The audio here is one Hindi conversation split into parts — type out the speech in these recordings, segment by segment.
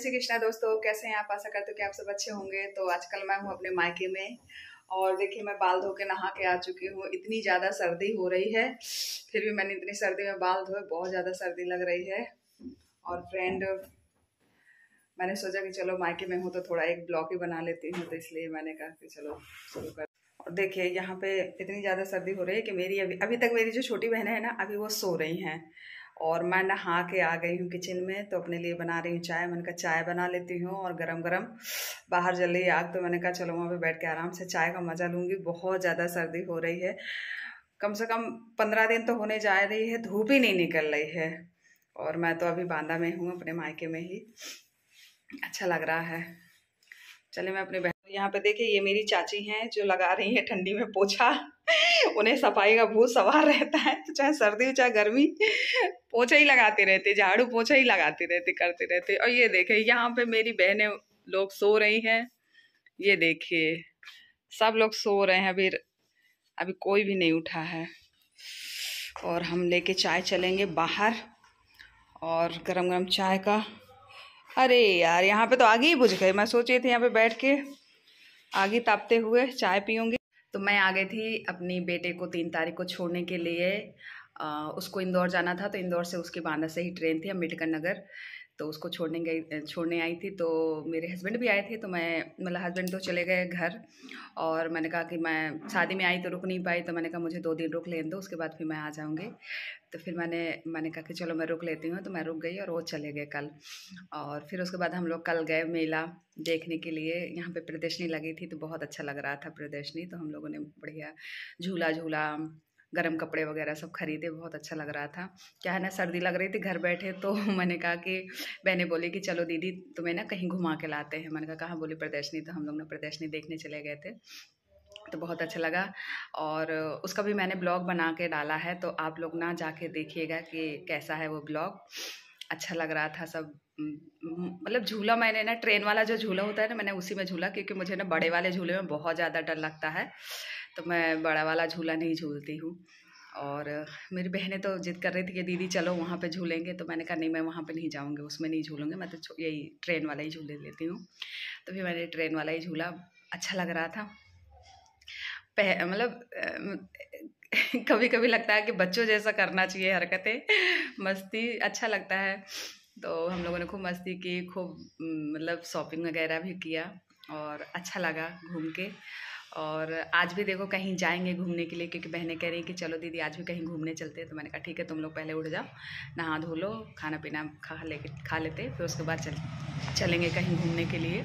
श्री कृष्णा दोस्तों कैसे हैं आप आशा करते हो कि आप सब अच्छे होंगे तो आजकल मैं हूँ अपने मायके में और देखिए मैं बाल धो के नहा के आ चुकी हूँ इतनी ज़्यादा सर्दी हो रही है फिर भी मैंने इतनी सर्दी में बाल धोए बहुत ज़्यादा सर्दी लग रही है और फ्रेंड मैंने सोचा कि चलो मायके में हूँ तो थोड़ा एक ब्लॉग ही बना लेती हूँ तो इसलिए मैंने कहा कि चलो शुरू कर और देखिए यहाँ पे इतनी ज़्यादा सर्दी हो रही है कि मेरी अभी अभी तक मेरी जो छोटी बहनें हैं ना अभी वो सो रही हैं और मैं नहा के आ गई हूँ किचन में तो अपने लिए बना रही हूँ चाय मैंने कहा चाय बना लेती हूँ और गरम गरम बाहर जल रही आग तो मैंने कहा चलो वहाँ पे बैठ के आराम से चाय का मज़ा लूँगी बहुत ज़्यादा सर्दी हो रही है कम से कम पंद्रह दिन तो होने जा रही है धूप ही नहीं निकल रही है और मैं तो अभी बांदा में हूँ अपने मायके में ही अच्छा लग रहा है चलिए मैं अपनी यहाँ पे देखिए ये मेरी चाची हैं जो लगा रही हैं ठंडी में पोछा उन्हें सफाई का भूत सवार रहता है तो चाहे सर्दी हो चाहे गर्मी पोछा ही लगाते रहते झाड़ू पोछा ही लगाते रहते करते रहते और ये देखे यहाँ पे मेरी बहनें लोग सो रही हैं ये देखिए सब लोग सो रहे हैं अभी अभी कोई भी नहीं उठा है और हम लेके चाय चलेंगे बाहर और गरम गरम चाय का अरे यार यहाँ पे तो आगे ही बुझ गए मैं रही थी यहाँ पे बैठ के आगे तापते हुए चाय पीऊँगी तो मैं आ गई थी अपनी बेटे को तीन तारीख को छोड़ने के लिए आ, उसको इंदौर जाना था तो इंदौर से उसके बांदा से ही ट्रेन थी अम्बेडकर नगर तो उसको छोड़ने गई छोड़ने आई थी तो मेरे हस्बैंड भी आए थे तो मैं मतलब हस्बैंड तो चले गए घर और मैंने कहा कि मैं शादी में आई तो रुक नहीं पाई तो मैंने कहा मुझे दो दिन रुक लेने दो उसके बाद फिर मैं आ जाऊँगी तो फिर मैंने मैंने कहा कि चलो मैं रुक लेती हूँ तो मैं रुक गई और वो चले गए कल और फिर उसके बाद हम लोग कल गए मेला देखने के लिए यहाँ पर प्रदर्शनी लगी थी तो बहुत अच्छा लग रहा था प्रदर्शनी तो हम लोगों ने बढ़िया झूला झूला गर्म कपड़े वगैरह सब खरीदे बहुत अच्छा लग रहा था क्या है ना सर्दी लग रही थी घर बैठे तो मैंने कहा कि मैंने बोली कि चलो दीदी तुम्हें ना कहीं घुमा के लाते हैं मैंने कहा कहाँ बोली प्रदर्शनी तो हम लोग ना प्रदर्शनी देखने चले गए थे तो बहुत अच्छा लगा और उसका भी मैंने ब्लॉग बना के डाला है तो आप लोग ना जाके देखिएगा कि कैसा है वो ब्लॉग अच्छा लग रहा था सब मतलब झूला मैंने ना ट्रेन वाला जो झूला होता है ना मैंने उसी में झूला क्योंकि मुझे ना बड़े वाले झूले में बहुत ज़्यादा डर लगता है तो मैं बड़ा वाला झूला नहीं झूलती हूँ और मेरी बहनें तो जिद कर रही थी कि दीदी चलो वहाँ पे झूलेंगे तो मैंने कहा नहीं मैं वहाँ पे नहीं जाऊँगी उसमें नहीं झूलूँगी मैं तो यही ट्रेन वाला ही झूले लेती हूँ तो फिर मैंने ट्रेन वाला ही झूला अच्छा लग रहा था पह मतलब कभी कभी लगता है कि बच्चों जैसा करना चाहिए हरकतें मस्ती अच्छा लगता है तो हम लोगों ने खूब मस्ती की खूब मतलब शॉपिंग वगैरह भी किया और अच्छा लगा घूम के और आज भी देखो कहीं जाएंगे घूमने के लिए क्योंकि बहनें कह रही कि चलो दीदी आज भी कहीं घूमने चलते हैं तो मैंने कहा ठीक है तुम लोग पहले उठ जाओ नहा धो लो खाना पीना खा ले खा लेते फिर उसके बाद चल चलेंगे कहीं घूमने के लिए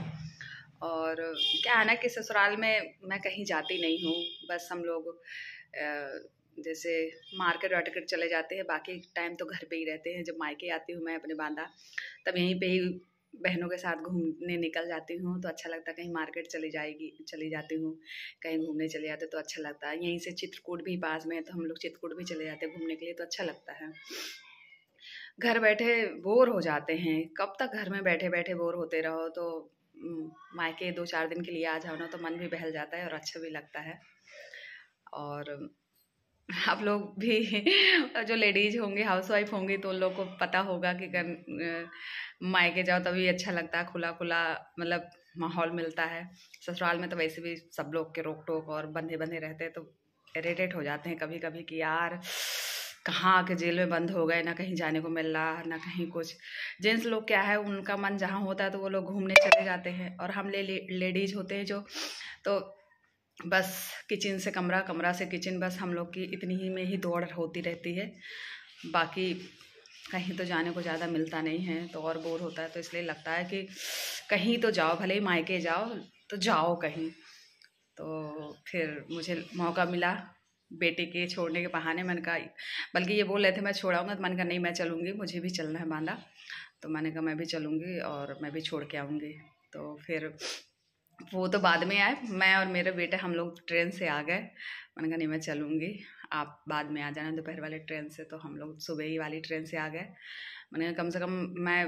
और क्या है ना कि ससुराल में मैं कहीं जाती नहीं हूँ बस हम लोग जैसे मार्केट वार्केट चले जाते हैं बाकी टाइम तो घर पे ही रहते हैं जब मायके आती हूँ मैं अपने बांदा तब यहीं पे ही बहनों के साथ घूमने निकल जाती हूँ तो अच्छा लगता है कहीं मार्केट चली जाएगी चली जाती हूँ कहीं घूमने चले जाते तो अच्छा लगता है यहीं से चित्रकूट भी पास में है तो हम लोग चित्रकूट भी चले जाते हैं घूमने के लिए तो अच्छा लगता है घर बैठे बोर हो जाते हैं कब तक घर में बैठे बैठे बोर होते रहो तो मायके दो चार दिन के लिए आ जाओ ना तो मन भी बहल जाता है और अच्छा भी लगता है और आप लोग भी जो लेडीज होंगे हाउस वाइफ होंगी तो उन लोग को पता होगा कि कर मायके जाओ तभी अच्छा लगता है खुला खुला मतलब माहौल मिलता है ससुराल में तो वैसे भी सब लोग के रोक टोक और बंधे बंधे रहते हैं तो इरेटेट हो जाते हैं कभी कभी कि यार कहाँ आके जेल में बंद हो गए ना कहीं जाने को मिल रहा ना कहीं कुछ जेंट्स लोग क्या है उनका मन जहाँ होता है तो वो लोग घूमने चले जाते हैं और हम ले लेडीज होते हैं जो तो बस किचन से कमरा कमरा से किचन बस हम लोग की इतनी ही में ही दौड़ होती रहती है बाकी कहीं तो जाने को ज़्यादा मिलता नहीं है तो और बोर होता है तो इसलिए लगता है कि कहीं तो जाओ भले ही मायके जाओ तो जाओ कहीं तो फिर मुझे मौका मिला बेटे के छोड़ने के बहाने मैंने कहा बल्कि ये बोल रहे थे मैं छोड़ाऊँगा तो मैंने कहा नहीं मैं चलूँगी मुझे भी चलना है बांदा तो मैंने कहा मैं भी चलूँगी और मैं भी छोड़ के आऊँगी तो फिर वो तो बाद में आए मैं और मेरे बेटे हम लोग ट्रेन से आ गए मैंने कहा नहीं मैं चलूँगी आप बाद में आ जाना दोपहर वाले ट्रेन से तो हम लोग सुबह ही वाली ट्रेन से आ गए मैंने कहा कम से कम मैं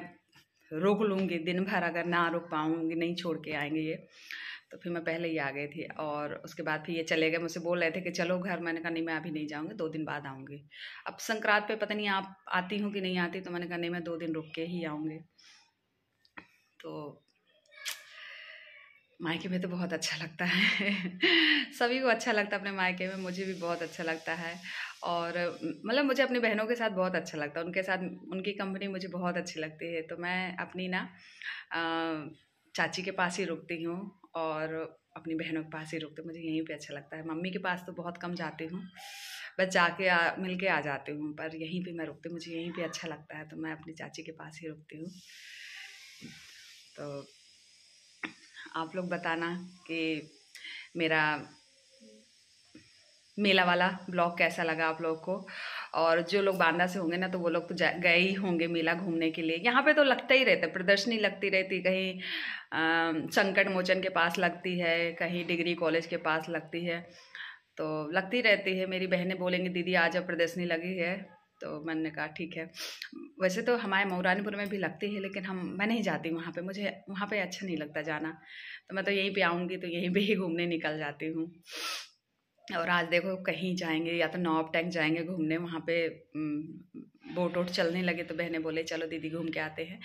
रोक लूँगी दिन भर अगर ना रुक पाऊँगी नहीं छोड़ के आएंगे ये तो फिर मैं पहले ही आ गई थी और उसके बाद फिर ये चले गए मुझसे बोल रहे थे कि चलो घर मैंने कहा नहीं मैं अभी नहीं जाऊँगी दो दिन बाद आऊँगी अब संक्रांत पे पता नहीं आप आती हूँ कि नहीं आती तो मैंने कहा नहीं मैं दो दिन रुक के ही आऊँगी तो मायके में तो बहुत अच्छा लगता है सभी को अच्छा लगता है अपने मायके में मुझे भी बहुत अच्छा लगता है और मतलब मुझे अपनी बहनों के साथ बहुत अच्छा लगता है उनके साथ उनकी कंपनी मुझे बहुत अच्छी लगती है तो मैं अपनी ना चाची के पास ही रुकती हूँ और अपनी बहनों के पास ही रुकती मुझे यहीं पे अच्छा लगता है मम्मी के पास तो बहुत कम जाती हूँ बस जाके आ मिल के आ जाती हूँ पर यहीं पे मैं रुकती मुझे यहीं पे अच्छा लगता है तो मैं अपनी चाची के पास ही रुकती हूँ तो आप लोग बताना कि मेरा मेला वाला ब्लॉग कैसा लगा आप लोगों को और जो लोग बांदा से होंगे ना तो वो लोग तो गए ही होंगे मेला घूमने के लिए यहाँ पे तो लगता ही रहता है प्रदर्शनी लगती रहती कहीं संकट मोचन के पास लगती है कहीं डिग्री कॉलेज के पास लगती है तो लगती रहती है मेरी बहनें बोलेंगी दीदी आज अब प्रदर्शनी लगी है तो मैंने कहा ठीक है वैसे तो हमारे मऊरानीपुर में भी लगती है लेकिन हम मैं नहीं जाती वहाँ पे मुझे वहाँ पे अच्छा नहीं लगता जाना तो मैं तो यहीं पे आऊँगी तो यहीं पे ही घूमने निकल जाती हूँ और आज देखो कहीं जाएंगे या तो नॉब टैंक जाएंगे घूमने वहाँ पे बोट वोट चलने लगे तो बहने बोले चलो दीदी घूम के आते हैं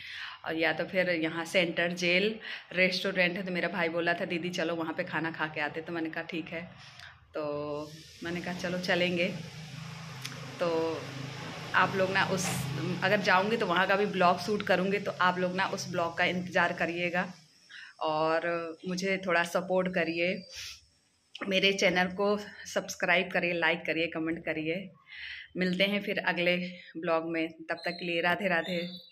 और या तो फिर यहाँ सेंटर जेल रेस्टोरेंट है तो मेरा भाई बोला था दीदी चलो वहाँ पर खाना खा के आते तो मैंने कहा ठीक है तो मैंने कहा चलो चलेंगे तो आप लोग ना उस अगर जाऊँगी तो वहाँ का भी ब्लॉग शूट करूँगे तो आप लोग ना उस ब्लॉग का इंतज़ार करिएगा और मुझे थोड़ा सपोर्ट करिए मेरे चैनल को सब्सक्राइब करिए लाइक करिए कमेंट करिए मिलते हैं फिर अगले ब्लॉग में तब तक के लिए राधे राधे